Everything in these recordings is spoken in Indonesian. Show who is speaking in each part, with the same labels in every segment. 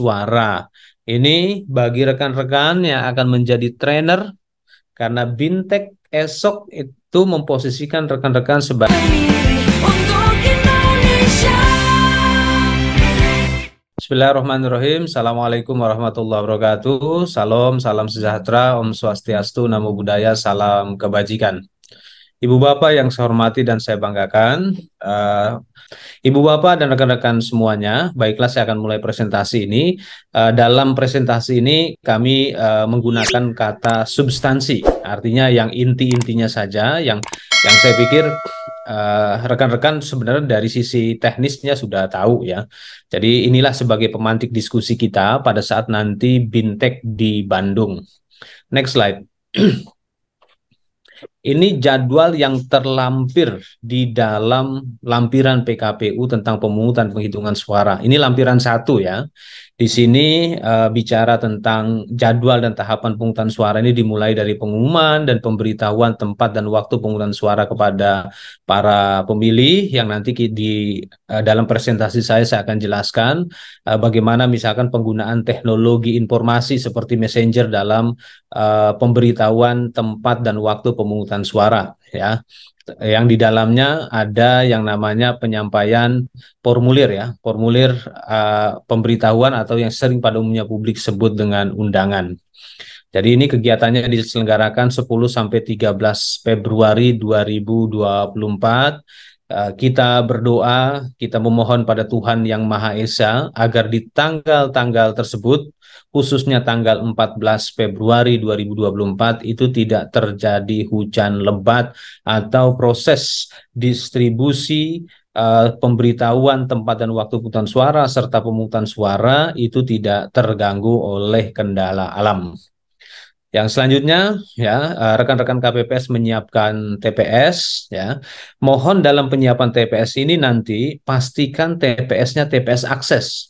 Speaker 1: suara. Ini bagi rekan-rekan yang akan menjadi trainer karena Bintek esok itu memposisikan rekan-rekan sebagai Bismillahirrahmanirrahim. Assalamualaikum warahmatullahi wabarakatuh. Salam, salam sejahtera, Om Swastiastu, Namo Buddhaya, salam kebajikan. Ibu Bapak yang saya hormati dan saya banggakan, uh, Ibu Bapak dan rekan-rekan semuanya, baiklah saya akan mulai presentasi ini. Uh, dalam presentasi ini kami uh, menggunakan kata substansi, artinya yang inti-intinya saja, yang yang saya pikir rekan-rekan uh, sebenarnya dari sisi teknisnya sudah tahu ya. Jadi inilah sebagai pemantik diskusi kita pada saat nanti Bintek di Bandung. Next slide. Ini jadwal yang terlampir di dalam lampiran PKPU tentang pemungutan penghitungan suara. Ini lampiran satu ya. Di sini uh, bicara tentang jadwal dan tahapan pungutan suara ini dimulai dari pengumuman dan pemberitahuan tempat dan waktu pungutan suara kepada para pemilih yang nanti di uh, dalam presentasi saya saya akan jelaskan uh, bagaimana misalkan penggunaan teknologi informasi seperti messenger dalam uh, pemberitahuan tempat dan waktu pemungutan pemungutan suara ya yang di dalamnya ada yang namanya penyampaian formulir ya, formulir uh, pemberitahuan atau yang sering pada umumnya publik sebut dengan undangan. Jadi ini kegiatannya diselenggarakan 10 sampai 13 Februari 2024 Eh, kita berdoa, kita memohon pada Tuhan Yang Maha Esa agar di tanggal-tanggal tersebut, khususnya tanggal 14 Februari 2024 itu tidak terjadi hujan lebat atau proses distribusi Uh, pemberitahuan tempat dan waktu pemungutan suara serta pemungutan suara itu tidak terganggu oleh kendala alam. Yang selanjutnya ya eh, rekan-rekan KPPS menyiapkan TPS ya. Mohon dalam penyiapan TPS ini nanti pastikan TPS-nya TPS akses.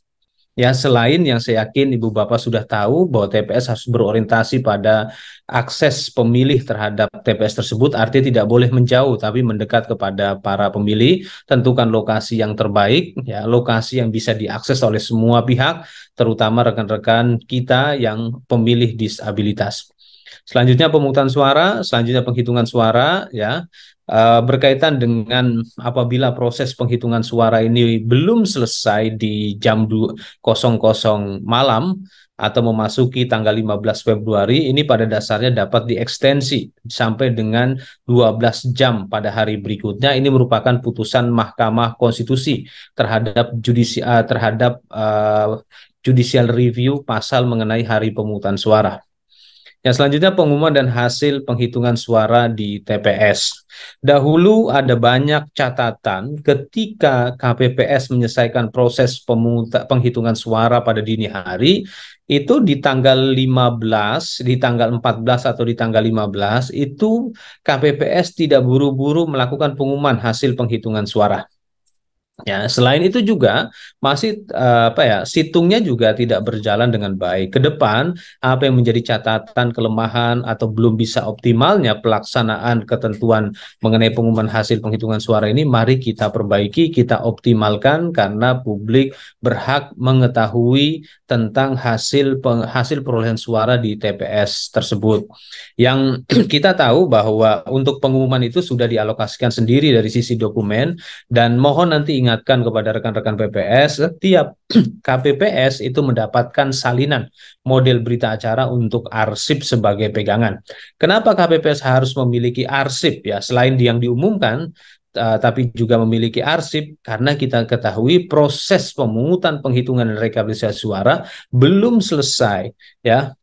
Speaker 1: Ya, selain yang saya yakin Ibu Bapak sudah tahu bahwa TPS harus berorientasi pada akses pemilih terhadap TPS tersebut, artinya tidak boleh menjauh tapi mendekat kepada para pemilih, tentukan lokasi yang terbaik, ya, lokasi yang bisa diakses oleh semua pihak, terutama rekan-rekan kita yang pemilih disabilitas. Selanjutnya pemungutan suara, selanjutnya penghitungan suara ya. Eh, berkaitan dengan apabila proses penghitungan suara ini belum selesai di jam 00 malam atau memasuki tanggal 15 Februari ini pada dasarnya dapat diekstensi sampai dengan 12 jam pada hari berikutnya ini merupakan putusan Mahkamah Konstitusi terhadap judisi eh, terhadap uh, judicial review pasal mengenai hari pemungutan suara. Yang selanjutnya pengumuman dan hasil penghitungan suara di TPS. Dahulu ada banyak catatan ketika KPPS menyelesaikan proses penghitungan suara pada dini hari, itu di tanggal 15, di tanggal 14 atau di tanggal 15 itu KPPS tidak buru-buru melakukan pengumuman hasil penghitungan suara. Ya, selain itu juga masih eh, apa ya, situngnya juga tidak berjalan dengan baik. Ke depan, apa yang menjadi catatan kelemahan atau belum bisa optimalnya pelaksanaan ketentuan mengenai pengumuman hasil penghitungan suara ini mari kita perbaiki, kita optimalkan karena publik berhak mengetahui tentang hasil peng, hasil perolehan suara di TPS tersebut. Yang kita tahu bahwa untuk pengumuman itu sudah dialokasikan sendiri dari sisi dokumen dan mohon nanti ingat ingatkan kepada rekan-rekan PPS, setiap KPPS itu mendapatkan salinan model berita acara untuk arsip sebagai pegangan. Kenapa KPPS harus memiliki arsip ya? Selain yang diumumkan, uh, tapi juga memiliki arsip karena kita ketahui proses pemungutan penghitungan dan rekapitulasi suara belum selesai ya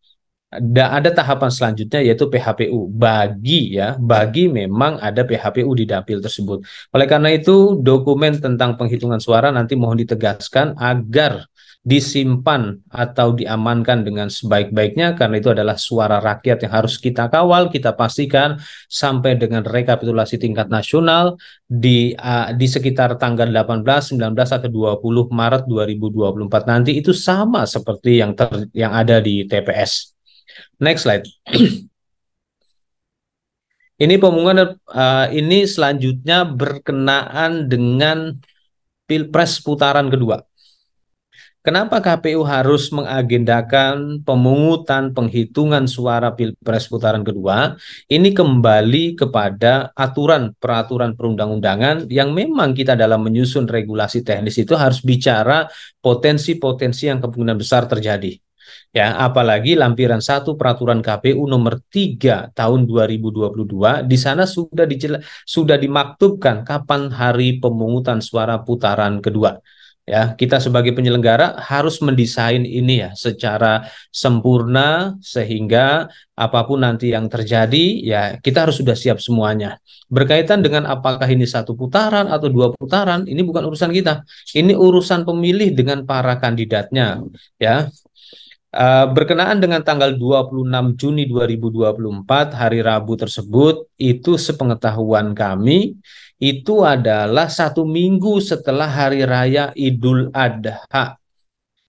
Speaker 1: ada, ada tahapan selanjutnya yaitu PHPU bagi ya bagi memang ada PHPU di dapil tersebut. Oleh karena itu dokumen tentang penghitungan suara nanti mohon ditegaskan agar disimpan atau diamankan dengan sebaik-baiknya karena itu adalah suara rakyat yang harus kita kawal, kita pastikan sampai dengan rekapitulasi tingkat nasional di uh, di sekitar tanggal 18, 19 atau 20 Maret 2024 nanti itu sama seperti yang ter, yang ada di TPS Next slide. ini pemungutan uh, ini selanjutnya berkenaan dengan Pilpres putaran kedua. Kenapa KPU harus mengagendakan pemungutan penghitungan suara Pilpres putaran kedua? Ini kembali kepada aturan peraturan perundang-undangan yang memang kita dalam menyusun regulasi teknis itu harus bicara potensi-potensi yang kemungkinan besar terjadi ya apalagi lampiran satu peraturan KPU nomor 3 tahun 2022 di sana sudah dijela, sudah dimaktubkan kapan hari pemungutan suara putaran kedua ya kita sebagai penyelenggara harus mendesain ini ya secara sempurna sehingga apapun nanti yang terjadi ya kita harus sudah siap semuanya berkaitan dengan apakah ini satu putaran atau dua putaran ini bukan urusan kita ini urusan pemilih dengan para kandidatnya ya Eh, berkenaan dengan tanggal 26 Juni 2024 hari Rabu tersebut itu sepengetahuan kami itu adalah satu minggu setelah hari raya Idul Adha.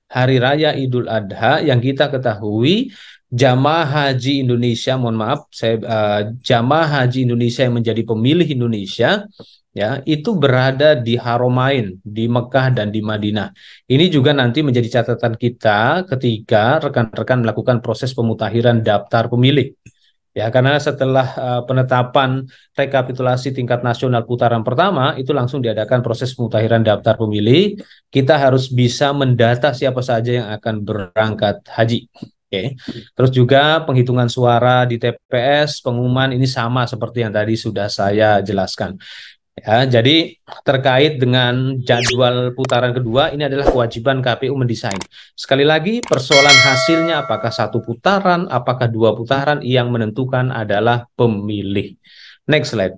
Speaker 1: Hari raya Idul Adha yang kita ketahui jamaah haji Indonesia, mohon maaf, saya uh, jamaah haji Indonesia yang menjadi pemilih Indonesia ya, itu berada di Haromain, di Mekah dan di Madinah. Ini juga nanti menjadi catatan kita ketika rekan-rekan melakukan proses pemutahiran daftar pemilih. Ya, karena setelah uh, penetapan rekapitulasi tingkat nasional putaran pertama itu langsung diadakan proses pemutahiran daftar pemilih, kita harus bisa mendata siapa saja yang akan berangkat haji. Oke. Okay. Terus juga penghitungan suara di TPS, pengumuman ini sama seperti yang tadi sudah saya jelaskan. Ya, jadi terkait dengan jadwal putaran kedua ini adalah kewajiban KPU mendesain. Sekali lagi persoalan hasilnya apakah satu putaran, apakah dua putaran yang menentukan adalah pemilih. Next slide.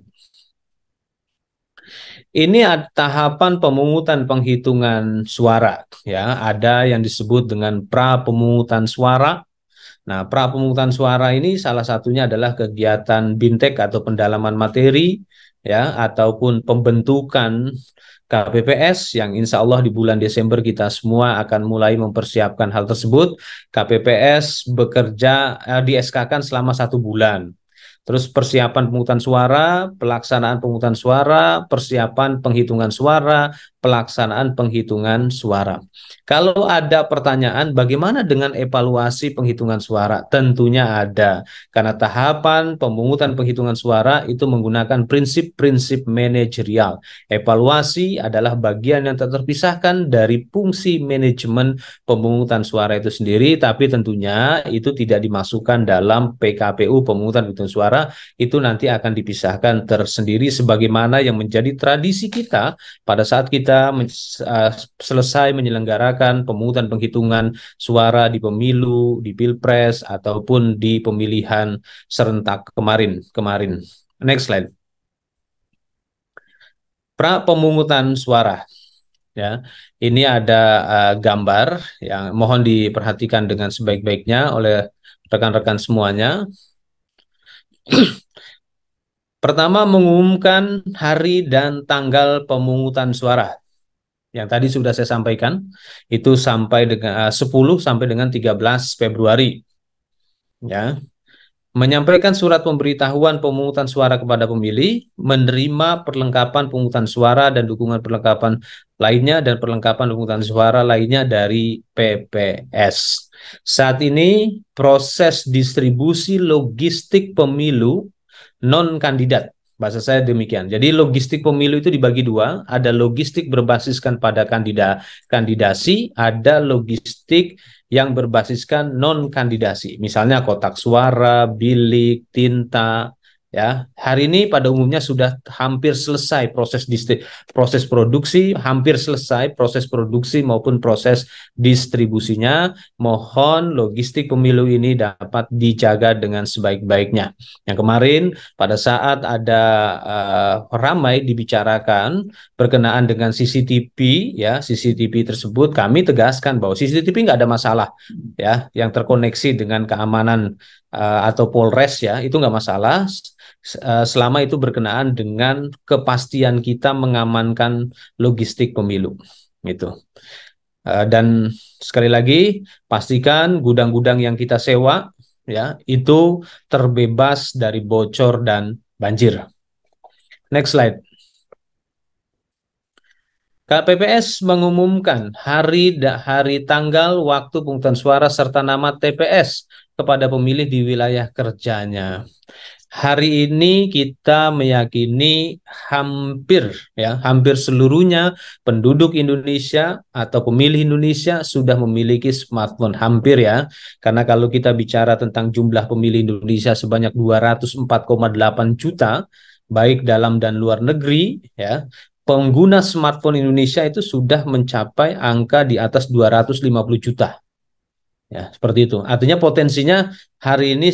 Speaker 1: Ini tahapan pemungutan penghitungan suara ya. Ada yang disebut dengan pra pemungutan suara. Nah, pra pemungutan suara ini salah satunya adalah kegiatan bintek atau pendalaman materi ya ataupun pembentukan KPPS yang insya Allah di bulan Desember kita semua akan mulai mempersiapkan hal tersebut. KPPS bekerja eh, di SK-kan selama satu bulan. Terus persiapan pemungutan suara, pelaksanaan pemungutan suara, persiapan penghitungan suara, pelaksanaan penghitungan suara. Kalau ada pertanyaan bagaimana dengan evaluasi penghitungan suara? Tentunya ada. Karena tahapan pemungutan penghitungan suara itu menggunakan prinsip-prinsip manajerial. Evaluasi adalah bagian yang terpisahkan dari fungsi manajemen pemungutan suara itu sendiri, tapi tentunya itu tidak dimasukkan dalam PKPU pemungutan penghitungan suara itu nanti akan dipisahkan tersendiri sebagaimana yang menjadi tradisi kita pada saat kita men uh, selesai menyelenggarakan pemungutan penghitungan suara di pemilu, di pilpres ataupun di pemilihan serentak kemarin kemarin. Next slide. Pra pemungutan suara ya. Ini ada uh, gambar yang mohon diperhatikan dengan sebaik-baiknya oleh rekan-rekan semuanya. Pertama mengumumkan hari dan tanggal pemungutan suara. Yang tadi sudah saya sampaikan, itu sampai dengan 10 eh, sampai dengan 13 Februari. Ya menyampaikan surat pemberitahuan pemungutan suara kepada pemilih, menerima perlengkapan pemungutan suara dan dukungan perlengkapan lainnya dan perlengkapan pemungutan suara lainnya dari PPS. Saat ini proses distribusi logistik pemilu non kandidat Bahasa saya demikian. Jadi logistik pemilu itu dibagi dua, ada logistik berbasiskan pada kandida kandidasi, ada logistik yang berbasiskan non kandidasi. Misalnya kotak suara, bilik, tinta, ya hari ini pada umumnya sudah hampir selesai proses distri- proses produksi hampir selesai proses produksi maupun proses distribusinya mohon logistik pemilu ini dapat dijaga dengan sebaik-baiknya yang kemarin pada saat ada uh, ramai dibicarakan berkenaan dengan CCTV ya CCTV tersebut kami tegaskan bahwa CCTV nggak ada masalah ya yang terkoneksi dengan keamanan uh, atau Polres ya itu nggak masalah Eh, selama itu berkenaan dengan kepastian kita mengamankan logistik pemilu gitu. Eh, dan sekali lagi pastikan gudang-gudang yang kita sewa ya itu terbebas dari bocor dan banjir. Next slide. KPPS mengumumkan hari hari tanggal waktu pungutan suara serta nama TPS kepada pemilih di wilayah kerjanya. Hari ini kita meyakini hampir ya, hampir seluruhnya penduduk Indonesia atau pemilih Indonesia sudah memiliki smartphone hampir ya. Karena kalau kita bicara tentang jumlah pemilih Indonesia sebanyak 204,8 juta baik dalam dan luar negeri ya. Pengguna smartphone Indonesia itu sudah mencapai angka di atas 250 juta Ya, seperti itu. Artinya potensinya hari ini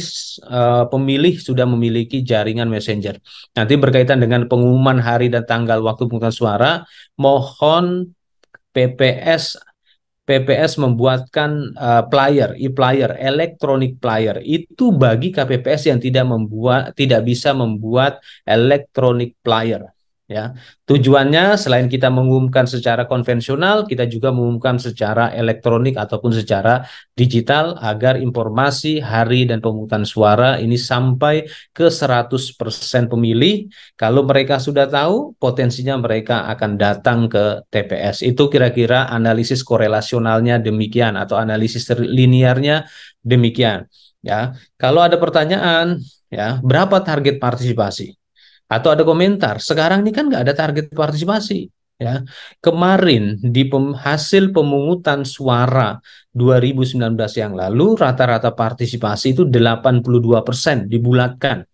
Speaker 1: uh, pemilih sudah memiliki jaringan messenger. Nanti berkaitan dengan pengumuman hari dan tanggal waktu pemungutan suara, mohon PPS PPS membuatkan uh, player, e-player, electronic player. Itu bagi KPPS yang tidak membuat tidak bisa membuat electronic player ya. Tujuannya selain kita mengumumkan secara konvensional, kita juga mengumumkan secara elektronik ataupun secara digital agar informasi hari dan pemungutan suara ini sampai ke 100% pemilih. Kalau mereka sudah tahu, potensinya mereka akan datang ke TPS. Itu kira-kira analisis korelasionalnya demikian atau analisis liniarnya demikian. Ya, kalau ada pertanyaan, ya berapa target partisipasi? Atau ada komentar, sekarang ini kan nggak ada target partisipasi. Ya, kemarin di pem hasil pemungutan suara 2019 yang lalu rata-rata partisipasi itu 82 persen dibulatkan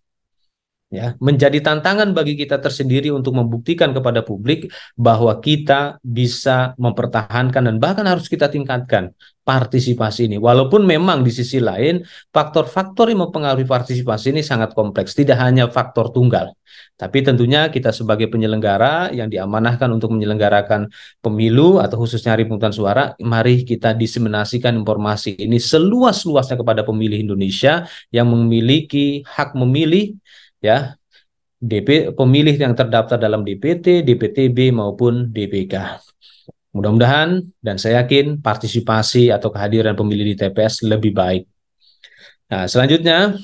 Speaker 1: ya menjadi tantangan bagi kita tersendiri untuk membuktikan kepada publik bahwa kita bisa mempertahankan dan bahkan harus kita tingkatkan partisipasi ini walaupun memang di sisi lain faktor-faktor yang mempengaruhi partisipasi ini sangat kompleks tidak hanya faktor tunggal tapi tentunya kita sebagai penyelenggara yang diamanahkan untuk menyelenggarakan pemilu atau khususnya hari pemungutan suara mari kita diseminasikan informasi ini seluas-luasnya kepada pemilih Indonesia yang memiliki hak memilih ya DP pemilih yang terdaftar dalam DPT, DPTB maupun DPK. Mudah-mudahan dan saya yakin partisipasi atau kehadiran pemilih di TPS lebih baik. Nah, selanjutnya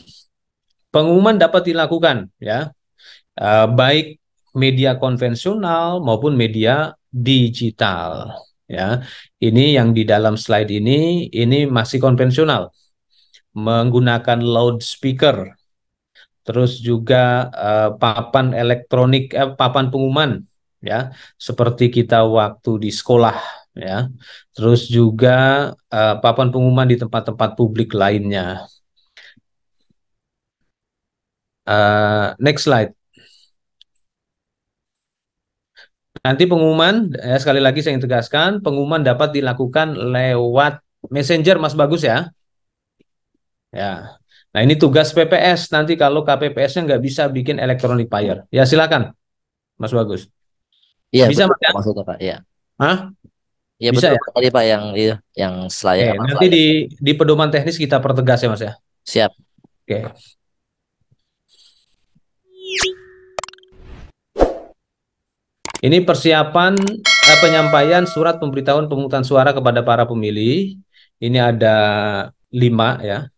Speaker 1: pengumuman dapat dilakukan ya eh, baik media konvensional maupun media digital ya. Ini yang di dalam slide ini ini masih konvensional menggunakan loudspeaker terus juga uh, papan elektronik eh, papan pengumuman ya seperti kita waktu di sekolah ya terus juga uh, papan pengumuman di tempat-tempat publik lainnya uh, next slide nanti pengumuman ya sekali lagi saya ingin tegaskan pengumuman dapat dilakukan lewat messenger mas bagus ya ya Nah ini tugas PPS nanti kalau KPPS-nya nggak bisa bikin elektronik payer. Ya silakan, Mas Bagus. Iya bisa betul, maksudnya Pak. Iya. Hah? Iya bisa betul, ya? tadi Pak yang iya, yang selayak Okay, nanti di di pedoman teknis kita pertegas ya Mas ya. Siap. Oke. Ini persiapan eh, penyampaian surat pemberitahuan pemungutan suara kepada para pemilih. Ini ada lima ya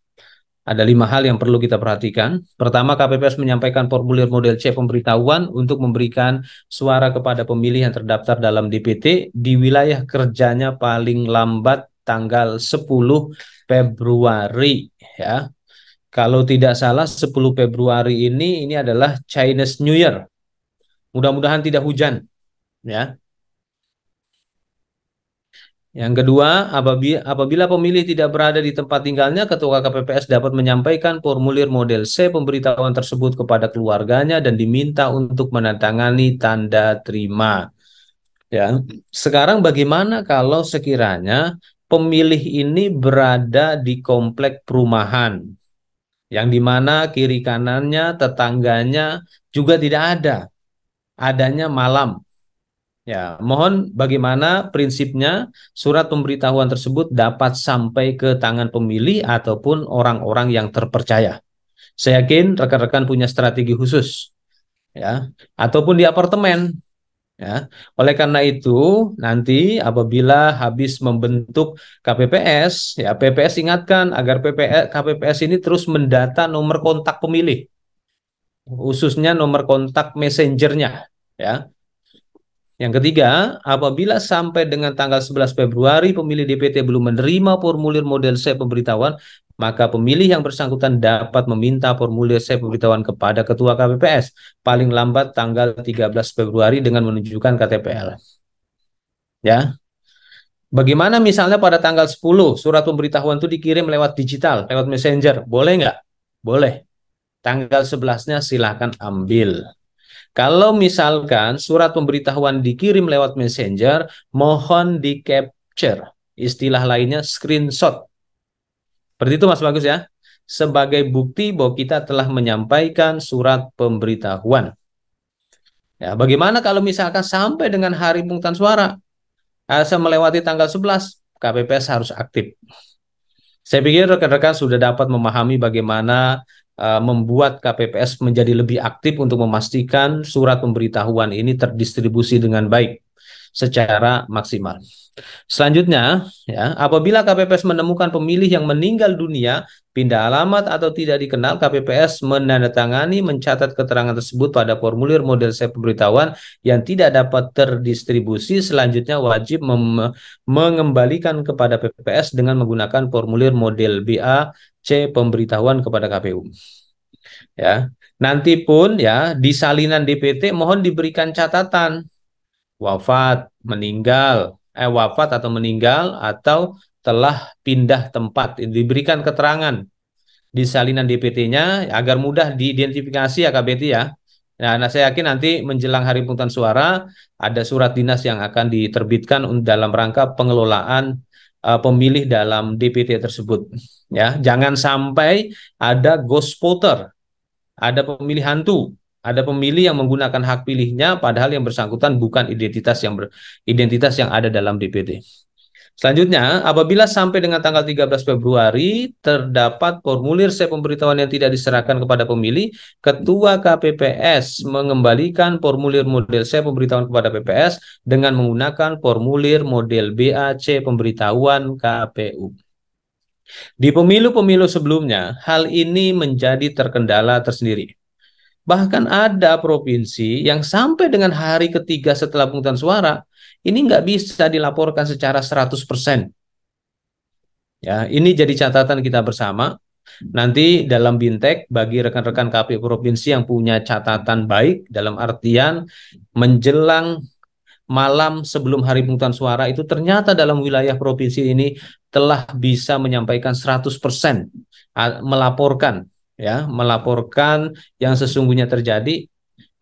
Speaker 1: ada lima hal yang perlu kita perhatikan. Pertama, KPPS menyampaikan formulir model C pemberitahuan untuk memberikan suara kepada pemilih yang terdaftar dalam DPT di wilayah kerjanya paling lambat tanggal 10 Februari ya. Kalau tidak salah 10 Februari ini ini adalah Chinese New Year. Mudah-mudahan tidak hujan ya. Yang kedua, apabila pemilih tidak berada di tempat tinggalnya, ketua KPPS dapat menyampaikan formulir model C pemberitahuan tersebut kepada keluarganya dan diminta untuk menandatangani tanda terima. Ya. Sekarang bagaimana kalau sekiranya pemilih ini berada di komplek perumahan yang di mana kiri kanannya tetangganya juga tidak ada, adanya malam Ya, mohon bagaimana prinsipnya surat pemberitahuan tersebut dapat sampai ke tangan pemilih ataupun orang-orang yang terpercaya. Saya yakin rekan-rekan punya strategi khusus, ya, ataupun di apartemen. Ya. Oleh karena itu, nanti apabila habis membentuk KPPS, ya PPS ingatkan agar PPS, KPPS ini terus mendata nomor kontak pemilih, khususnya nomor kontak messengernya, ya yang ketiga, apabila sampai dengan tanggal 11 Februari pemilih DPT belum menerima formulir model C pemberitahuan, maka pemilih yang bersangkutan dapat meminta formulir C pemberitahuan kepada Ketua KPPS paling lambat tanggal 13 Februari dengan menunjukkan KTPL. Ya. Bagaimana misalnya pada tanggal 10 surat pemberitahuan itu dikirim lewat digital, lewat messenger, boleh nggak? Boleh. Tanggal 11-nya silahkan ambil kalau misalkan surat pemberitahuan dikirim lewat messenger, mohon di capture. Istilah lainnya screenshot. Seperti itu Mas Bagus ya. Sebagai bukti bahwa kita telah menyampaikan surat pemberitahuan. Ya, bagaimana kalau misalkan sampai dengan hari pungutan suara, eh, saya melewati tanggal 11, KPPS harus aktif. Saya pikir rekan-rekan sudah dapat memahami bagaimana Eh, membuat KPPS menjadi lebih aktif untuk memastikan surat pemberitahuan ini terdistribusi dengan baik secara maksimal. Selanjutnya, ya, apabila KPPS menemukan pemilih yang meninggal dunia, pindah alamat atau tidak dikenal, KPPS menandatangani mencatat keterangan tersebut pada formulir model saya pemberitahuan yang tidak dapat terdistribusi, selanjutnya wajib mengembalikan kepada PPS dengan menggunakan formulir model BA C. Pemberitahuan kepada KPU. Ya, nanti pun ya di salinan DPT mohon diberikan catatan wafat, meninggal, eh wafat atau meninggal atau telah pindah tempat diberikan keterangan di salinan DPT-nya agar mudah diidentifikasi ya KBT ya. Nah, nah, saya yakin nanti menjelang hari pungutan suara ada surat dinas yang akan diterbitkan dalam rangka pengelolaan uh, pemilih dalam DPT tersebut. Ya, jangan sampai ada ghost voter, ada pemilih hantu, ada pemilih yang menggunakan hak pilihnya padahal yang bersangkutan bukan identitas yang ber, identitas yang ada dalam DPT. Selanjutnya, apabila sampai dengan tanggal 13 Februari terdapat formulir C pemberitahuan yang tidak diserahkan kepada pemilih, Ketua KPPS mengembalikan formulir model C pemberitahuan kepada PPS dengan menggunakan formulir model BAC pemberitahuan KPU. Di pemilu-pemilu sebelumnya, hal ini menjadi terkendala tersendiri. Bahkan ada provinsi yang sampai dengan hari ketiga setelah pungutan suara, ini nggak bisa dilaporkan secara 100%. Ya, ini jadi catatan kita bersama. Nanti dalam Bintek bagi rekan-rekan KPU provinsi yang punya catatan baik dalam artian menjelang malam sebelum hari pungutan suara itu ternyata dalam wilayah provinsi ini telah bisa menyampaikan 100% melaporkan ya melaporkan yang sesungguhnya terjadi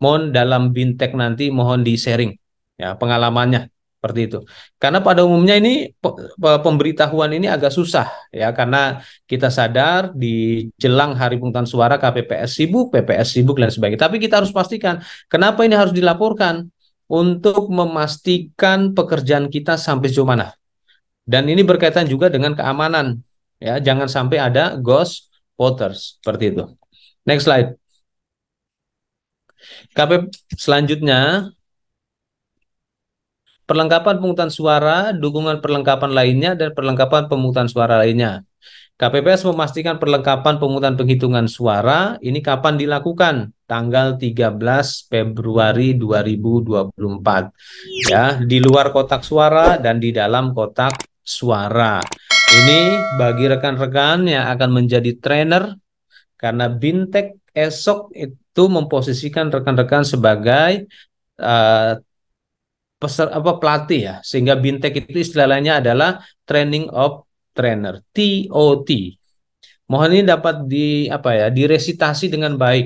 Speaker 1: mohon dalam bintek nanti mohon di sharing ya pengalamannya seperti itu karena pada umumnya ini pemberitahuan ini agak susah ya karena kita sadar di jelang hari pungutan suara KPPS sibuk PPS sibuk dan sebagainya tapi kita harus pastikan kenapa ini harus dilaporkan untuk memastikan pekerjaan kita sampai sejauh mana dan ini berkaitan juga dengan keamanan ya jangan sampai ada ghost voters seperti itu. Next slide. KP selanjutnya perlengkapan pemungutan suara, dukungan perlengkapan lainnya dan perlengkapan pemungutan suara lainnya. KPPS memastikan perlengkapan pemungutan penghitungan suara ini kapan dilakukan? Tanggal 13 Februari 2024. Ya, di luar kotak suara dan di dalam kotak suara. Ini bagi rekan-rekan yang akan menjadi trainer karena Bintek esok itu memposisikan rekan-rekan sebagai uh, peser, apa pelatih ya sehingga Bintek itu istilahnya adalah training of trainer TOT. Mohon ini dapat di apa ya diresitasi dengan baik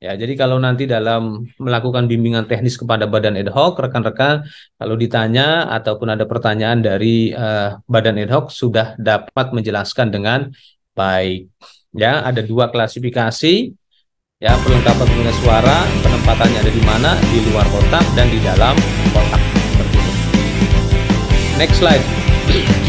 Speaker 1: Ya, jadi kalau nanti dalam melakukan bimbingan teknis kepada badan ad hoc, rekan-rekan kalau ditanya ataupun ada pertanyaan dari uh, badan ad hoc sudah dapat menjelaskan dengan baik. Ya, ada dua klasifikasi. Ya, perlengkapan pengguna suara, penempatannya ada di mana? Di luar kotak dan di dalam kotak. Next slide.